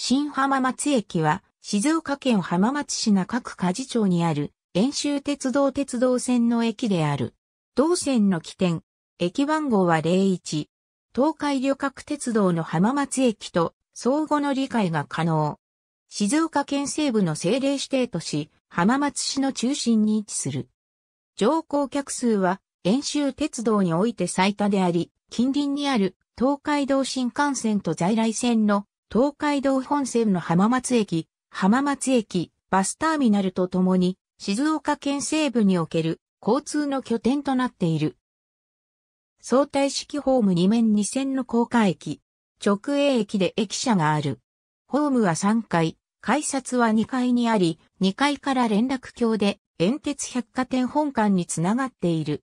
新浜松駅は、静岡県浜松市中区梶町にある、遠州鉄道鉄道線の駅である。同線の起点、駅番号は01。東海旅客鉄道の浜松駅と相互の理解が可能。静岡県西部の政令指定都市、浜松市の中心に位置する。乗降客数は、遠州鉄道において最多であり、近隣にある東海道新幹線と在来線の東海道本線の浜松駅、浜松駅、バスターミナルとともに、静岡県西部における交通の拠点となっている。相対式ホーム2面2線の高架駅、直営駅で駅舎がある。ホームは3階、改札は2階にあり、2階から連絡橋で遠鉄百貨店本館につながっている。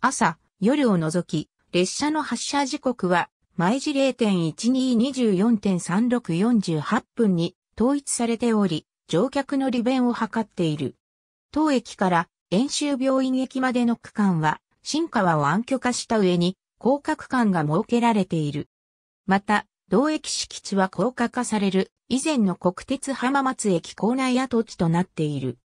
朝、夜を除き、列車の発車時刻は毎時0.1224.3648分に統一されており、乗客の利便を図っている。当駅から遠州病院駅までの区間は、新川を暗渠化した上に、高架区間が設けられている。また、同駅敷地は高架化される、以前の国鉄浜松駅構内跡地となっている。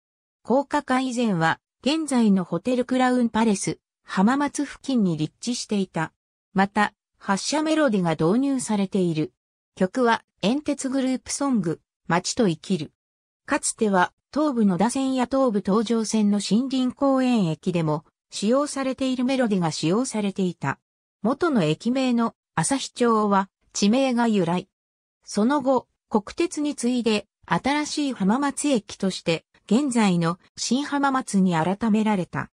高架化以前は、現在のホテルクラウンパレス、浜松付近に立地していた。また、発車メロディが導入されている。曲は、煙鉄グループソング、街と生きる。かつては、東武野田線や東武東上線の森林公園駅でも、使用されているメロディが使用されていた。元の駅名の旭町は地名が由来。その後、国鉄に次いで新しい浜松駅として現在の新浜松に改められた。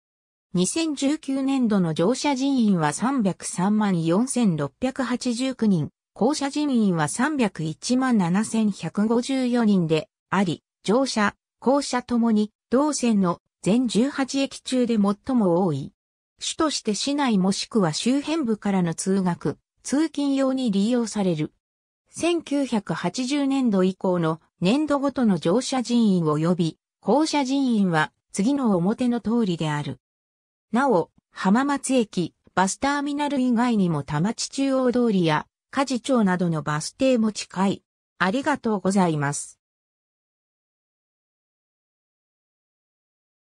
2019年度の乗車人員は303万4689人、降車人員は301万7154人であり、乗車、降車ともに同線の全18駅中で最も多い。主として市内もしくは周辺部からの通学、通勤用に利用される。1980年度以降の年度ごとの乗車人員及び降車人員は次の表の通りである。なお、浜松駅、バスターミナル以外にも田町中央通りや、梶町などのバス停も近い。ありがとうございます。